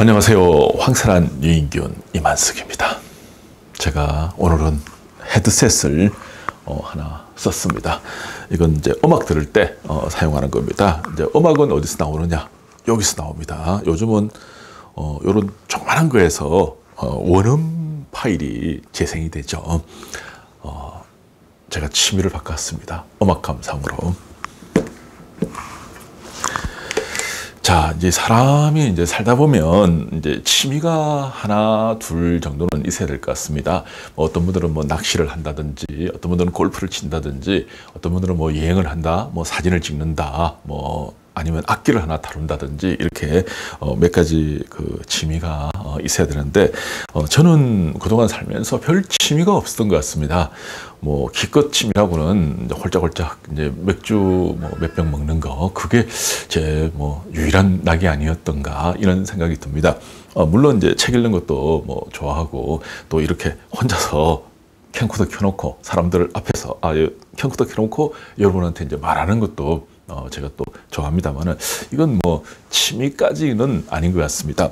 안녕하세요. 황산한 유인균 이만석입니다. 제가 오늘은 헤드셋을 어, 하나 썼습니다. 이건 이제 음악 들을 때 어, 사용하는 겁니다. 이제 음악은 어디서 나오느냐? 여기서 나옵니다. 요즘은 어, 요런 조그만한 거에서 어, 원음 파일이 재생이 되죠. 어, 제가 취미를 바꿨습니다. 음악 감상으로. 자, 이제 사람이 이제 살다 보면 이제 취미가 하나, 둘 정도는 있어야 될 것 같습니다. 뭐 어떤 분들은 뭐 낚시를 한다든지, 어떤 분들은 골프를 친다든지, 어떤 분들은 뭐 여행을 한다, 뭐 사진을 찍는다, 뭐 아니면 악기를 하나 다룬다든지 이렇게 어, 몇 가지 그 취미가 어, 있어야 되는데 어, 저는 그동안 살면서 별 취미가 없었던 것 같습니다. 뭐 기껏 취미라고는 홀짝홀짝 이제 맥주 뭐몇 병 먹는 거 그게 제 뭐 유일한 낙이 아니었던가 이런 생각이 듭니다. 물론 이제 책 읽는 것도 뭐 좋아하고 또 이렇게 혼자서 캠코더 켜놓고 사람들 앞에서 아 캠코더 예, 켜놓고 여러분한테 이제 말하는 것도 어, 제가 또 좋아합니다만은 이건 뭐 취미까지는 아닌 것 같습니다.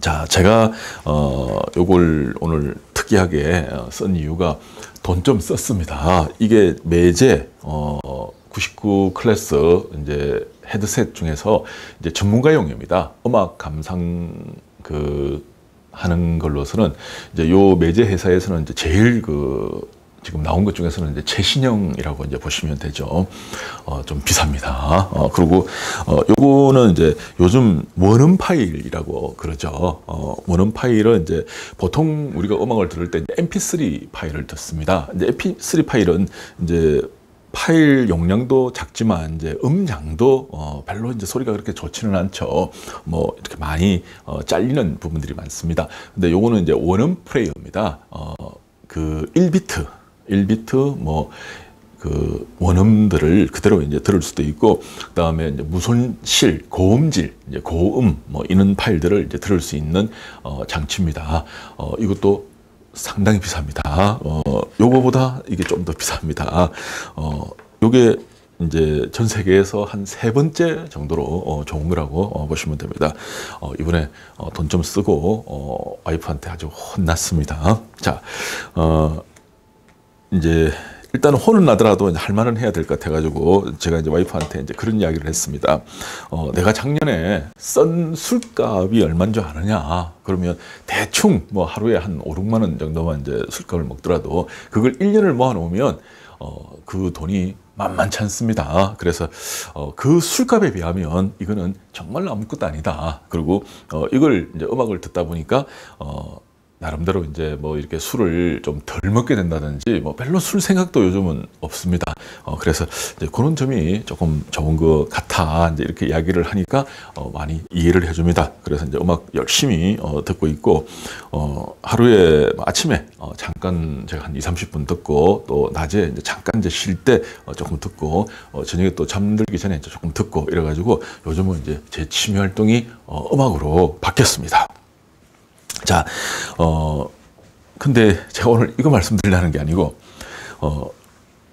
자, 제가 어 요걸 오늘 특이하게 어, 쓴 이유가 돈 좀 썼습니다. 이게 매제 어99 클래스 이제 헤드셋 중에서 이제 전문가용입니다. 음악 감상 그 하는 걸로서는 이제 요 매제 회사에서는 이제 제일 그 지금 나온 것 중에서는 이제 최신형이라고 이제 보시면 되죠. 어, 좀 비쌉니다. 어, 그리고 어, 요거는 이제 요즘 원음 파일이라고 그러죠. 어, 원음 파일은 이제 보통 우리가 음악을 들을 때 MP3 파일을 듣습니다. 이제 MP3 파일은 이제 파일 용량도 작지만 이제 음량도 어 별로 이제 소리가 그렇게 좋지는 않죠. 뭐 이렇게 많이 어 잘리는 부분들이 많습니다. 근데 요거는 이제 원음 플레이어입니다. 어그 1비트 1비트 뭐 그 원음들을 그대로 이제 들을 수도 있고 그다음에 이제 무손실, 고음질, 이제 고음 뭐 이런 파일들을 이제 들을 수 있는 어, 장치입니다. 어, 이것도 상당히 비쌉니다. 어, 요거보다 이게 좀 더 비쌉니다. 어, 요게 이제 전 세계에서 한 세 번째 정도로 어, 좋은 거라고 어, 보시면 됩니다. 어, 이번에 어, 돈좀 쓰고 어, 와이프한테 아주 혼났습니다. 자, 어, 이제 일단 혼은 나더라도 할 말은 해야 될 것 같아가지고 제가 이제 와이프한테 이제 그런 이야기를 했습니다. 어, 내가 작년에 썬 술값이 얼마인 줄 아느냐? 그러면 대충 뭐 하루에 한 5, 6만 원 정도만 이제 술값을 먹더라도 그걸 1년을 모아놓으면 어, 그 돈이 만만치 않습니다. 그래서 어, 그 술값에 비하면 이거는 정말 아무것도 아니다. 그리고 어, 이걸 이제 음악을 듣다 보니까 어, 나름대로 이제 뭐 이렇게 술을 좀 덜 먹게 된다든지 뭐 별로 술 생각도 요즘은 없습니다. 어, 그래서 이제 그런 점이 조금 좋은것 같아 이제 이렇게 이야기를 하니까 어, 많이 이해를 해줍니다. 그래서 이제 음악 열심히 어, 듣고 있고 어, 하루에 뭐 아침에 어, 잠깐 제가 한 2, 30분 듣고 또 낮에 이제 잠깐 이제 쉴 때 어, 조금 듣고 어, 저녁에 또 잠들기 전에 이제 조금 듣고 이래가지고 요즘은 이제 제 취미 활동이 어, 음악으로 바뀌었습니다. 자, 어, 근데 제가 오늘 이거 말씀드리려는 게 아니고, 어,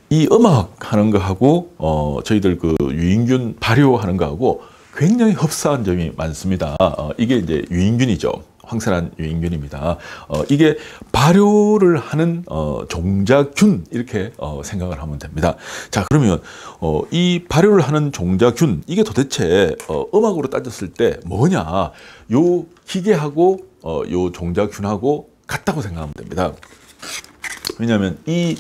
이 음악 하는 거하고, 어, 저희들 그 유인균 발효하는 거하고 굉장히 흡사한 점이 많습니다. 어, 이게 이제 유인균이죠. 황산한 유인균입니다. 어, 이게 발효를 하는 어, 종자균 이렇게 어, 생각을 하면 됩니다. 자 그러면 어, 이 발효를 하는 종자균 이게 도대체 어, 음악으로 따졌을 때 뭐냐? 요 기계하고 어, 요 종자균하고 같다고 생각하면 됩니다. 왜냐하면 이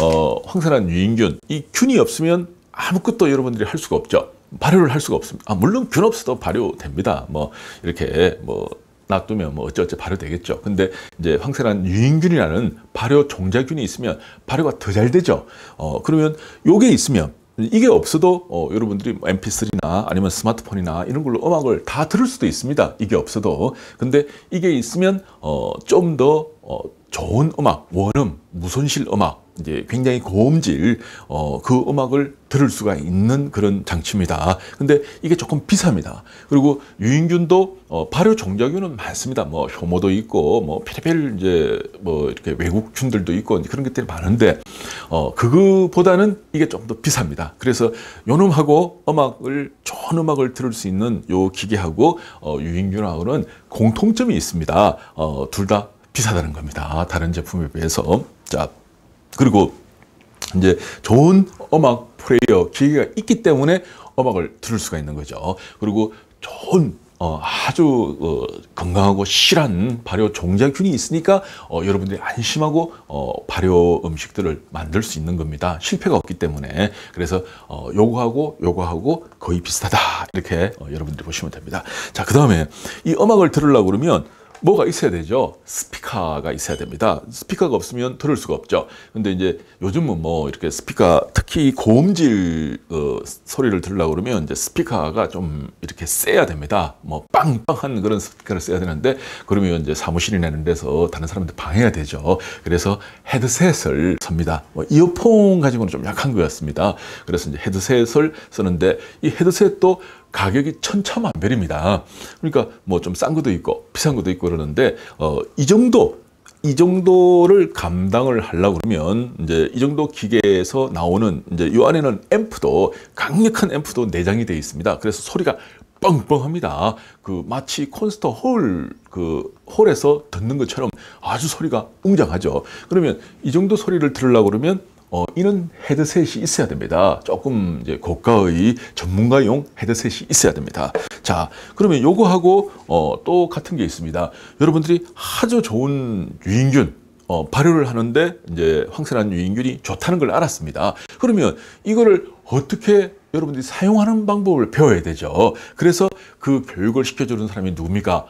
어, 황산한 유인균, 이 균이 없으면 아무것도 여러분들이 할 수가 없죠. 발효를 할 수가 없습니다. 아, 물론 균 없어도 발효됩니다. 뭐 이렇게 뭐 놔두면 뭐 어찌어찌 발효되겠죠. 근데 이제 황새란 유인균이라는 발효 종자균이 있으면 발효가 더 잘 되죠. 어, 그러면 요게 있으면 이게 없어도 어, 여러분들이 mp3나 뭐 아니면 스마트폰이나 이런 걸로 음악을 다 들을 수도 있습니다. 이게 없어도. 근데 이게 있으면 어, 좀더 어, 좋은 음악, 원음, 무손실 음악, 이제 굉장히 고음질 어, 그 음악을 들을 수가 있는 그런 장치입니다. 근데 이게 조금 비쌉니다. 그리고 유인균도 어, 발효 종자균은 많습니다. 뭐 효모도 있고 뭐 별별 이제 뭐 이렇게 외국균들도 있고 그런 것들이 많은데 어, 그거보다는 이게 좀 더 비쌉니다. 그래서 요놈하고 음악을 좋은 음악을 들을 수 있는 요 기계하고 어, 유인균하고는 공통점이 있습니다. 어, 둘다 비싸다는 겁니다. 아, 다른 제품에 비해서. 자, 그리고 이제 좋은 음악 플레이어 기계가 있기 때문에 음악을 들을 수가 있는 거죠. 그리고 좋은 어, 아주 어, 건강하고 실한 발효 종자균이 있으니까 어, 여러분들이 안심하고 어, 발효 음식들을 만들 수 있는 겁니다. 실패가 없기 때문에 그래서 어, 요거하고 요거하고 거의 비슷하다 이렇게 어, 여러분들이 보시면 됩니다. 자그 다음에 이 음악을 들으려고 그러면 뭐가 있어야 되죠? 스피커가 있어야 됩니다. 스피커가 없으면 들을 수가 없죠. 근데 이제 요즘은 뭐 이렇게 스피커 특히 고음질 어, 소리를 들으려고 그러면 이제 스피커가 좀 이렇게 세야 됩니다. 뭐 빵빵한 그런 스피커를 써야 되는데 그러면 이제 사무실이나 이런 데서 다른 사람들 방해가 되죠. 그래서 헤드셋을 삽니다. 뭐 이어폰 가지고는 좀 약한 거였습니다 그래서 이제 헤드셋을 쓰는데 이 헤드셋도 가격이 천차만별입니다. 그러니까 뭐 좀 싼 것도 있고 비싼 것도 있고 그러는데 어, 이 정도 이 정도를 감당을 하려고 그러면 이제 이 정도 기계에서 나오는 이제 이 안에는 앰프도 강력한 앰프도 내장이 되어 있습니다. 그래서 소리가 뻥뻥합니다. 그 마치 콘스터 홀그 홀에서 듣는 것처럼 아주 소리가 웅장하죠. 그러면 이 정도 소리를 들으려고 그러면 어, 이런 헤드셋이 있어야 됩니다. 조금 이제 고가의 전문가용 헤드셋이 있어야 됩니다. 자, 그러면 요거하고 어, 또 같은 게 있습니다. 여러분들이 아주 좋은 유인균 어, 발효를 하는데 이제 황산한 유인균이 좋다는 걸 알았습니다. 그러면 이거를 어떻게 여러분들이 사용하는 방법을 배워야 되죠. 그래서 그 교육을 시켜주는 사람이 누굽니까?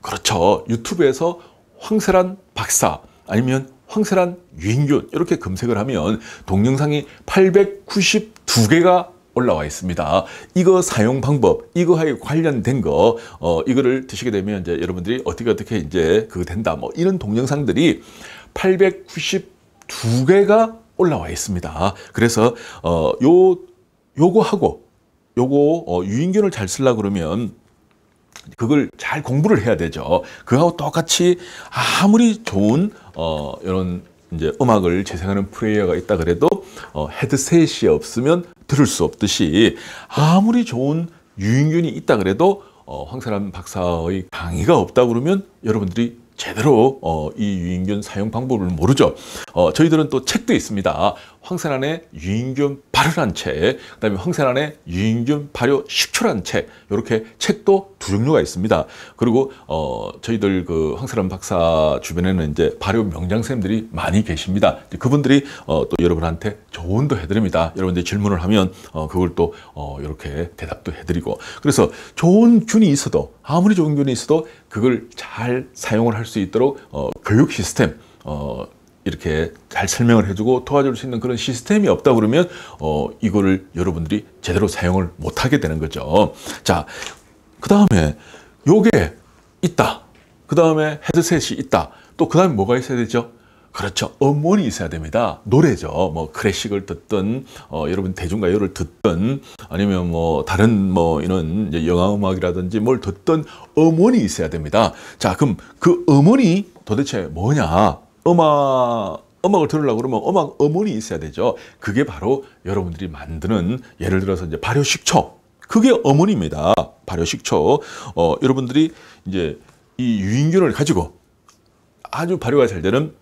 그렇죠. 유튜브에서 황세란 박사 아니면 황세란 유인균 이렇게 검색을 하면 동영상이 892개가 올라와 있습니다. 이거 사용 방법, 이거하고 관련된 거, 어, 이거를 드시게 되면 이제 여러분들이 어떻게 어떻게 이제 그 된다, 뭐 이런 동영상들이 892개가 올라와 있습니다. 그래서 어, 요 요거하고 요거 어, 유인균을 잘 쓰려 고 그러면 그걸 잘 공부를 해야 되죠. 그하고 똑같이 아무리 좋은 어 이런 이제 음악을 재생하는 플레이어가 있다 그래도 어 헤드셋이 없으면 들을 수 없듯이 아무리 좋은 유인균이 있다 그래도 어 황사람 박사의 강의가 없다 그러면 여러분들이 제대로 어, 이 유인균 사용 방법을 모르죠. 어, 저희들은 또 책도 있습니다. 황산안에 유인균 발효란 책, 그다음에 황산안에 유인균 발효 식초란 책, 이렇게 책도 두 종류가 있습니다. 그리고 어 저희들 그 황산안 박사 주변에는 이제 발효 명장 쌤들이 많이 계십니다. 그분들이 어 또 여러분한테 조언도 해드립니다. 여러분들 질문을 하면 어 그걸 또어 이렇게 대답도 해드리고 그래서 좋은 균이 있어도 아무리 좋은 균이 있어도 그걸 잘 사용을 할 수 있도록 어 교육 시스템 어, 이렇게 잘 설명을 해주고 도와줄 수 있는 그런 시스템이 없다 그러면 어 이거를 여러분들이 제대로 사용을 못하게 되는 거죠. 자, 그 다음에 요게 있다. 그 다음에 헤드셋이 있다. 또 그 다음에 뭐가 있어야 되죠? 그렇죠. 음원이 있어야 됩니다. 노래죠. 뭐 클래식을 듣든 어, 여러분 대중가요를 듣든 아니면 뭐 다른 뭐 이런 영화 음악이라든지 뭘 듣든 음원이 있어야 됩니다. 자, 그럼 그 음원이 도대체 뭐냐? 음악 음악을 들으려고 그러면 음악 음원이 있어야 되죠. 그게 바로 여러분들이 만드는 예를 들어서 이제 발효식초. 그게 음원입니다. 발효식초. 어, 여러분들이 이제 이 유인균을 가지고 아주 발효가 잘 되는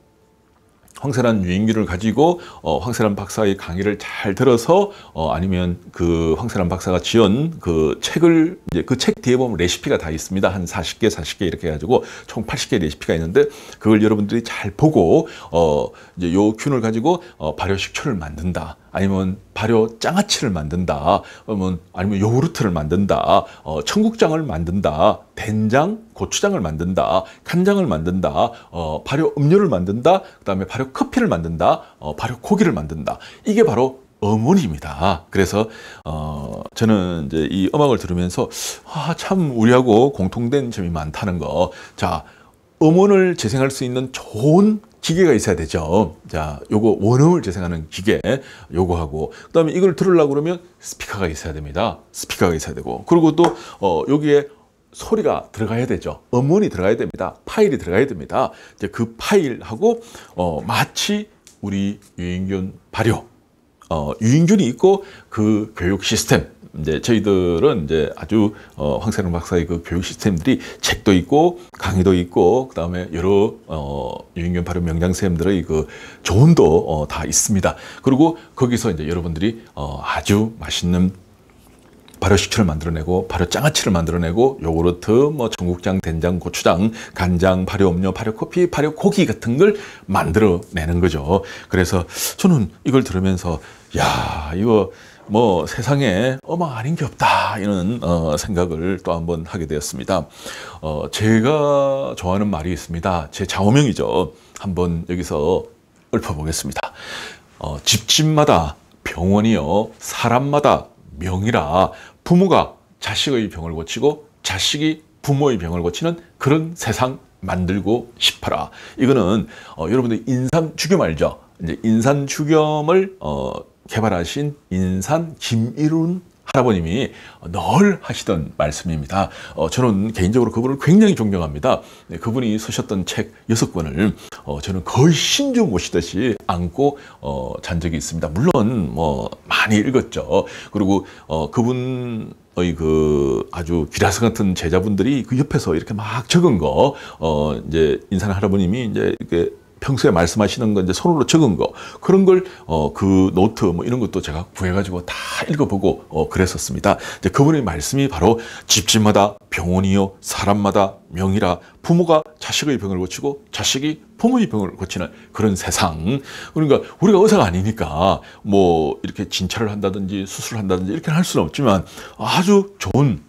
황세란 유인기를 가지고 어, 황세란 박사의 강의를 잘 들어서 어, 아니면 그 황세란 박사가 지은 그 책을 이제 그 책 뒤에 보면 레시피가 다 있습니다. 한 40개, 40개 이렇게 해가지고 총 80개 레시피가 있는데 그걸 여러분들이 잘 보고 어, 이제 요 균을 가지고 어, 발효식초를 만든다. 아니면 발효 장아찌를 만든다. 그러면 아니면 요구르트를 만든다. 어, 청국장을 만든다. 된장, 고추장을 만든다. 간장을 만든다. 어, 발효 음료를 만든다. 그다음에 발효 커피를 만든다. 어, 발효 고기를 만든다. 이게 바로 어머니입니다. 그래서 어 저는 이제 이 음악을 들으면서 아참 우리하고 공통된 점이 많다는 거. 자, 음원을 재생할 수 있는 좋은 기계가 있어야 되죠. 자, 요거 원음을 재생하는 기계 요거하고 그다음에 이걸 들으려고 그러면 스피커가 있어야 됩니다. 스피커가 있어야 되고 그리고 또 어, 여기에 소리가 들어가야 되죠. 음원이 들어가야 됩니다. 파일이 들어가야 됩니다. 이제 그 파일하고 어, 마치 우리 유인균 발효 어, 유인균이 있고 그 교육 시스템 이제 저희들은 이제 아주 어, 황세령 박사의 그 교육 시스템들이 책도 있고 강의도 있고 그 다음에 여러 어, 유인견 발효 명장 쌤들의 그 조언도 어, 다 있습니다. 그리고 거기서 이제 여러분들이 어, 아주 맛있는 발효 식초를 만들어내고 발효 장아찌를 만들어내고 요구르트, 뭐청국장 된장, 고추장, 간장, 발효 음료, 발효 커피, 발효 고기 같은 걸 만들어내는 거죠. 그래서 저는 이걸 들으면서 야 이거 뭐 세상에 어마 아닌 게 없다 이런 어, 생각을 또 한번 하게 되었습니다. 어, 제가 좋아하는 말이 있습니다. 제 좌우명이죠. 한번 여기서 읊어보겠습니다. 어, 집집마다 병원이요 사람마다 명이라 부모가 자식의 병을 고치고 자식이 부모의 병을 고치는 그런 세상 만들고 싶어라. 이거는 어, 여러분들 인삼 죽염 알죠? 이제 인산추겸을 어, 개발하신 인산 김일훈 할아버님이 널 하시던 말씀입니다. 어, 저는 개인적으로 그분을 굉장히 존경합니다. 네, 그분이 쓰셨던 책 6권을 어, 저는 거의 신조 모시듯이 안고 어, 잔 적이 있습니다. 물론 뭐 많이 읽었죠. 그리고 어, 그분 그 아주 기라스 같은 제자분들이 그 옆에서 이렇게 막 적은 거, 어, 이제 인산 할아버님이 이제 이렇게 평소에 말씀하시는 건 이제 손으로 적은 거 그런 걸 어 그 노트 뭐 이런 것도 제가 구해가지고 다 읽어보고 어 그랬었습니다. 이제 그분의 말씀이 바로 집집마다 병원이요 사람마다 명이라 부모가 자식의 병을 고치고 자식이 부모의 병을 고치는 그런 세상. 그러니까 우리가 의사가 아니니까 뭐 이렇게 진찰을 한다든지 수술을 한다든지 이렇게 할 수는 없지만 아주 좋은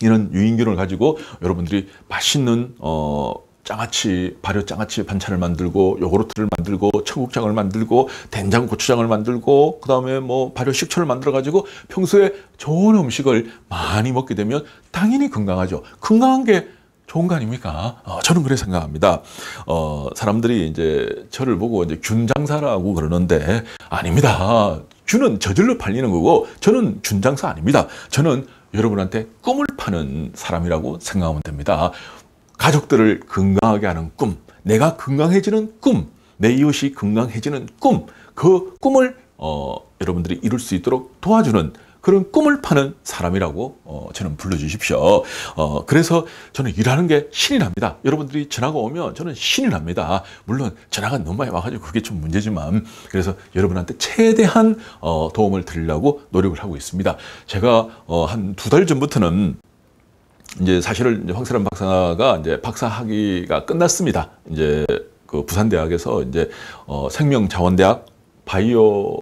이런 유인균을 가지고 여러분들이 맛있는 어 장아찌, 발효 장아찌 반찬을 만들고 요구르트를 만들고 청국장을 만들고 된장 고추장을 만들고 그다음에 뭐 발효 식초를 만들어 가지고 평소에 좋은 음식을 많이 먹게 되면 당연히 건강하죠. 건강한 게 좋은 거 아닙니까? 어, 저는 그래 생각합니다. 어, 사람들이 이제 저를 보고 이제 균장사라고 그러는데 아닙니다. 균은 저절로 팔리는 거고 저는 균장사 아닙니다. 저는 여러분한테 꿈을 파는 사람이라고 생각하면 됩니다. 가족들을 건강하게 하는 꿈, 내가 건강해지는 꿈, 내 이웃이 건강해지는 꿈, 그 꿈을 어, 여러분들이 이룰 수 있도록 도와주는 그런 꿈을 파는 사람이라고 어, 저는 불러주십시오. 어, 그래서 저는 일하는 게 신이 납니다. 여러분들이 전화가 오면 저는 신이 납니다. 물론 전화가 너무 많이 와가지고 그게 좀 문제지만 그래서 여러분한테 최대한 어, 도움을 드리려고 노력을 하고 있습니다. 제가 어, 한 두 달 전부터는 이제 사실은 이제 황세란 박사가 이제 박사 학위가 끝났습니다. 이제 그 부산대학에서 이제 어 생명자원대학 바이오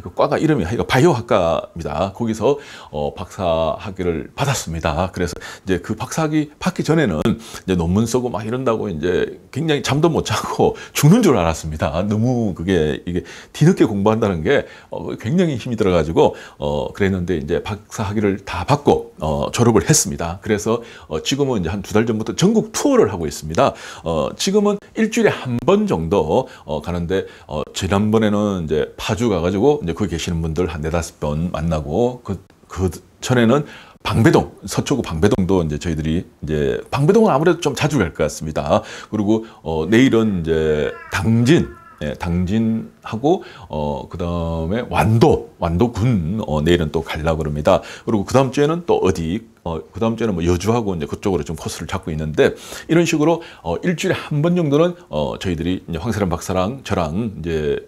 그 과가 이름이 하여 바이오학과입니다. 거기서 어, 박사 학위를 받았습니다. 그래서 이제 그 박사 학위 받기 전에는 이제 논문 쓰고 막 이런다고 이제 굉장히 잠도 못 자고 죽는 줄 알았습니다. 너무 그게 이게 뒤늦게 공부한다는 게 어, 굉장히 힘이 들어가지고 어, 그랬는데 이제 박사 학위를 다 받고 어, 졸업을 했습니다. 그래서 어, 지금은 이제 한 두 달 전부터 전국 투어를 하고 있습니다. 어, 지금은 일주일에 한 번 정도 어, 가는데 어, 지난번에는 이제 파주 가가지고 이제 거기 계시는 분들 한 네다섯 번 만나고 그, 그 전에는 방배동, 서초구 방배동도 이제 저희들이 이제 방배동은 아무래도 좀 자주 갈 것 같습니다. 그리고 어, 내일은 이제 당진, 예, 당진하고 어, 그 다음에 완도, 완도군 어, 내일은 또 갈라 그럽니다. 그리고 그 다음 주에는 또 어디, 어, 그 다음 주에는 뭐 여주하고 이제 그쪽으로 좀 코스를 잡고 있는데 이런 식으로 어, 일주일에 한 번 정도는 어, 저희들이 이제 황세란 박사랑 저랑 이제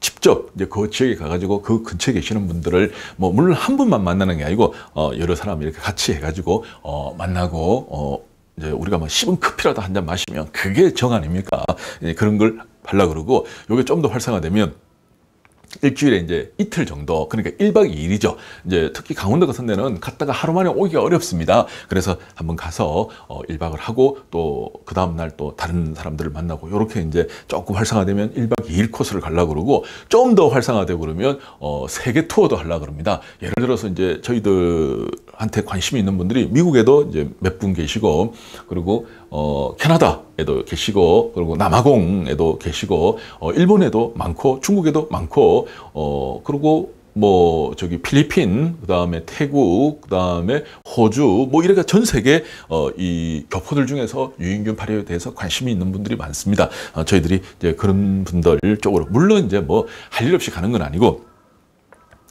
직접 이제 그 지역에 가가지고 그 근처에 계시는 분들을 뭐 물론 한 분만 만나는 게 아니고 어 여러 사람 이렇게 같이 해가지고 어 만나고 어 이제 우리가 뭐 씹은 커피라도 한 잔 마시면 그게 정 아닙니까? 이제 그런 걸 발라 그러고 요게 좀 더 활성화되면 일주일에 이제 이틀 정도 그러니까 1박 2일이죠 이제 특히 강원도 같은 데는 갔다가 하루 만에 오기가 어렵습니다 그래서 한번 가서 어 1박을 하고 또 그 다음날 또 다른 사람들을 만나고 이렇게 이제 조금 활성화되면 1박 2일 코스를 갈라 그러고 좀 더 활성화되고 그러면 어 세계 투어도 할라 그럽니다 예를 들어서 이제 저희들 한테 관심이 있는 분들이 미국에도 이제 몇 분 계시고 그리고 어 캐나다에도 계시고 그리고 남아공에도 계시고 어 일본에도 많고 중국에도 많고 어 그리고 뭐 저기 필리핀 그다음에 태국 그다음에 호주 뭐 이래가 전 세계 어이 교포들 중에서 유인균 발효에 대해서 관심이 있는 분들이 많습니다. 어, 저희들이 이제 그런 분들 쪽으로 물론 이제 뭐 할 일 없이 가는 건 아니고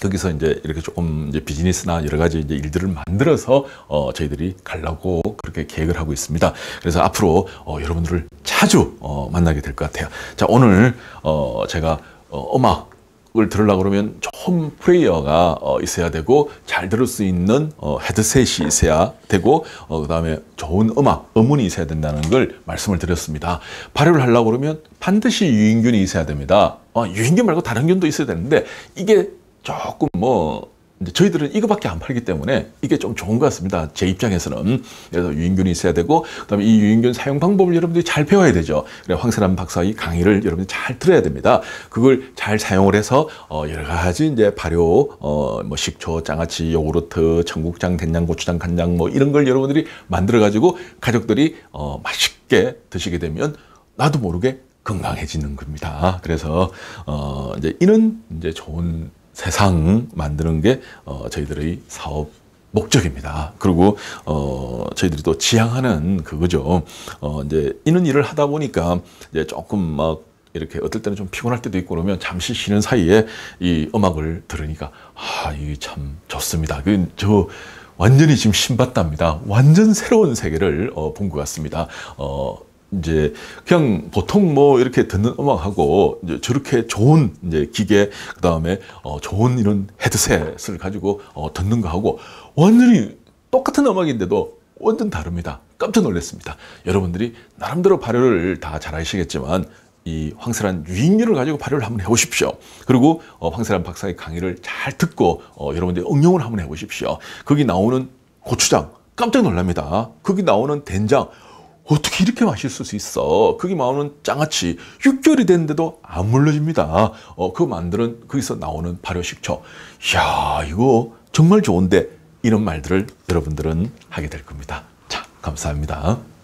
거기서 이제 이렇게 조금 이제 비즈니스나 여러 가지 이제 일들을 만들어서 어 저희들이 가려고 그렇게 계획을 하고 있습니다. 그래서 앞으로 어 여러분들을 자주 어 만나게 될 것 같아요. 자, 오늘 어 제가 어 음악 을 들으려고 그러면 홈 플레이어가 어, 있어야 되고 잘 들을 수 있는 어, 헤드셋이 있어야 되고 어, 그 다음에 좋은 음악, 음운이 있어야 된다는 걸 말씀을 드렸습니다. 발효를 하려고 그러면 반드시 유인균이 있어야 됩니다. 어, 유인균 말고 다른 균도 있어야 되는데 이게 조금 뭐 이제 저희들은 이거밖에 안 팔기 때문에 이게 좀 좋은 것 같습니다. 제 입장에서는. 그래서 유인균이 있어야 되고 그다음에 이 유인균 사용 방법을 여러분들이 잘 배워야 되죠. 그래서 황세남 박사의 강의를 여러분들이 잘 들어야 됩니다. 그걸 잘 사용을 해서 어 여러 가지 이제 발효 어, 뭐 식초, 장아찌, 요구르트, 청국장, 된장, 고추장, 간장 뭐 이런 걸 여러분들이 만들어 가지고 가족들이 어, 맛있게 드시게 되면 나도 모르게 건강해지는 겁니다. 그래서 어, 이제 이런 이제 좋은 세상 만드는 게 어, 저희들의 사업 목적입니다. 그리고 어 저희들이 또 지향하는 그거죠. 어 이제 이런 일을 하다 보니까 이제 조금 막 이렇게 어떨 때는 좀 피곤할 때도 있고 그러면 잠시 쉬는 사이에 이 음악을 들으니까 아 이게 참 좋습니다. 그 저 완전히 지금 신받답니다. 완전 새로운 세계를 어, 본것 같습니다. 어, 이제 그냥 보통 뭐 이렇게 듣는 음악하고 이제 저렇게 좋은 이제 기계 그다음에 어 좋은 이런 헤드셋을 가지고 어 듣는 거하고 완전히 똑같은 음악인데도 완전 다릅니다. 깜짝 놀랐습니다. 여러분들이 나름대로 발효를 다 잘 아시겠지만 이 황세란 유인률을 가지고 발효를 한번 해보십시오. 그리고 어, 황세란 박사의 강의를 잘 듣고 어, 여러분들이 응용을 한번 해보십시오. 거기 나오는 고추장 깜짝 놀랍니다. 거기 나오는 된장 어떻게 이렇게 맛있을 수 있어? 그게 나오는 장아찌 6개월이 됐는데도 안 물러집니다. 어, 그 만드는 거기서 나오는 발효식초. 이야 이거 정말 좋은데 이런 말들을 여러분들은 하게 될 겁니다. 자 감사합니다.